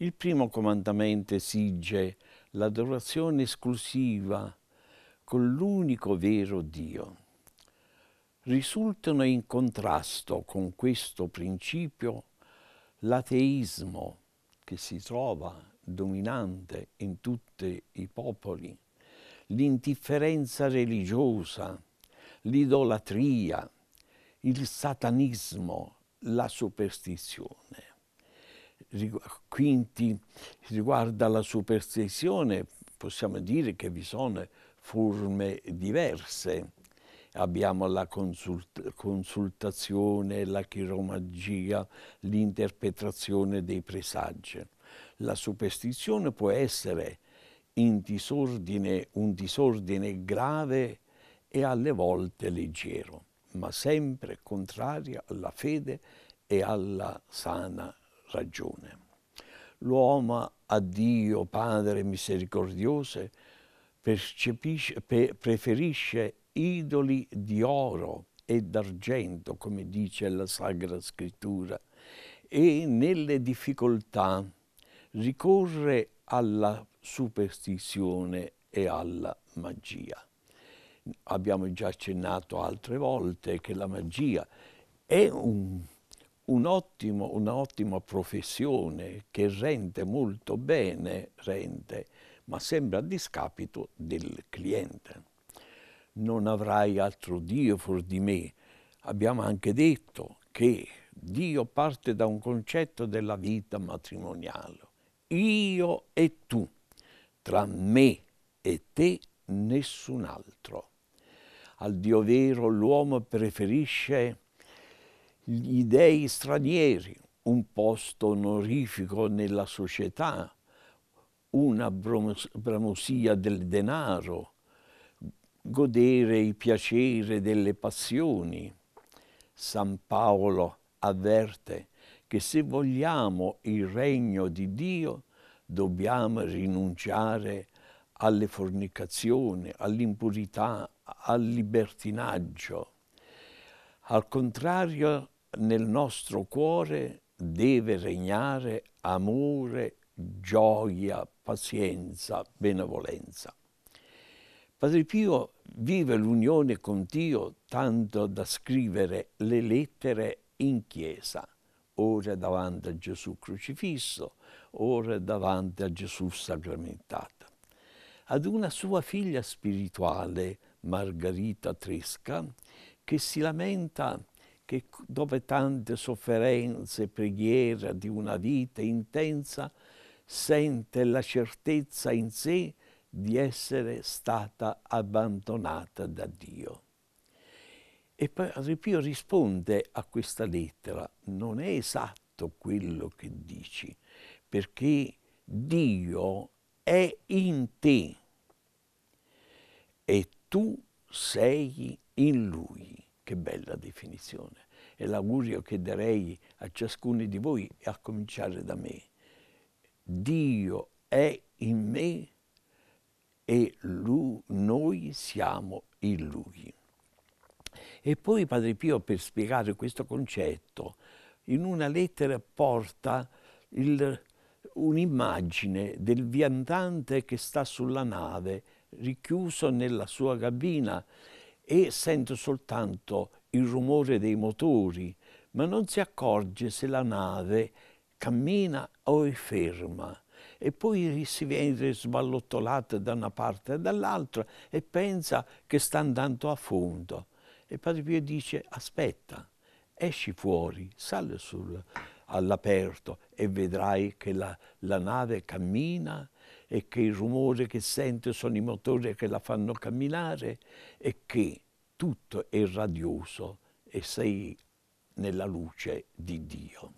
Il primo comandamento esige l'adorazione esclusiva con l'unico vero Dio. Risultano in contrasto con questo principio l'ateismo che si trova dominante in tutti i popoli, l'indifferenza religiosa, l'idolatria, il satanismo, la superstizione quindi riguarda la superstizione, possiamo dire che vi sono forme diverse. Abbiamo la consult consultazione, la chiromagia, l'interpretazione dei presagi. La superstizione può essere in disordine, un disordine grave e alle volte leggero, ma sempre contraria alla fede e alla sana ragione. L'uomo a Dio Padre misericordioso preferisce idoli di oro e d'argento, come dice la Sagra Scrittura, e nelle difficoltà ricorre alla superstizione e alla magia. Abbiamo già accennato altre volte che la magia è un un ottimo, un'ottima professione che rende molto bene, rende, ma sembra a discapito del cliente. Non avrai altro Dio fuori di me. Abbiamo anche detto che Dio parte da un concetto della vita matrimoniale. Io e tu, tra me e te nessun altro. Al Dio vero l'uomo preferisce gli dei stranieri, un posto onorifico nella società, una bramosia del denaro, godere i piaceri delle passioni. San Paolo avverte che se vogliamo il regno di Dio dobbiamo rinunciare alle fornicazioni, all'impurità, al libertinaggio. Al contrario nel nostro cuore deve regnare amore, gioia, pazienza, benevolenza. Padre Pio vive l'unione con Dio tanto da scrivere le lettere in chiesa, ora davanti a Gesù crocifisso, ora davanti a Gesù sacramentato. Ad una sua figlia spirituale, Margherita Tresca, che si lamenta che dopo tante sofferenze e preghiera di una vita intensa, sente la certezza in sé di essere stata abbandonata da Dio. E Padre Pio risponde a questa lettera, non è esatto quello che dici, perché Dio è in te e tu sei in Lui. Che bella definizione. È l'augurio che darei a ciascuno di voi, a cominciare da me. Dio è in me e lui, noi siamo in Lui. E poi Padre Pio, per spiegare questo concetto, in una lettera porta un'immagine del viandante che sta sulla nave, richiuso nella sua cabina, e sente soltanto il rumore dei motori, ma non si accorge se la nave cammina o è ferma e poi si viene sballottolata da una parte e dall'altra e pensa che sta andando a fondo. E Padre Pio dice aspetta, esci fuori, sale all'aperto e vedrai che la, la nave cammina e che il rumore che sente sono i motori che la fanno camminare e che tutto è radioso e sei nella luce di Dio.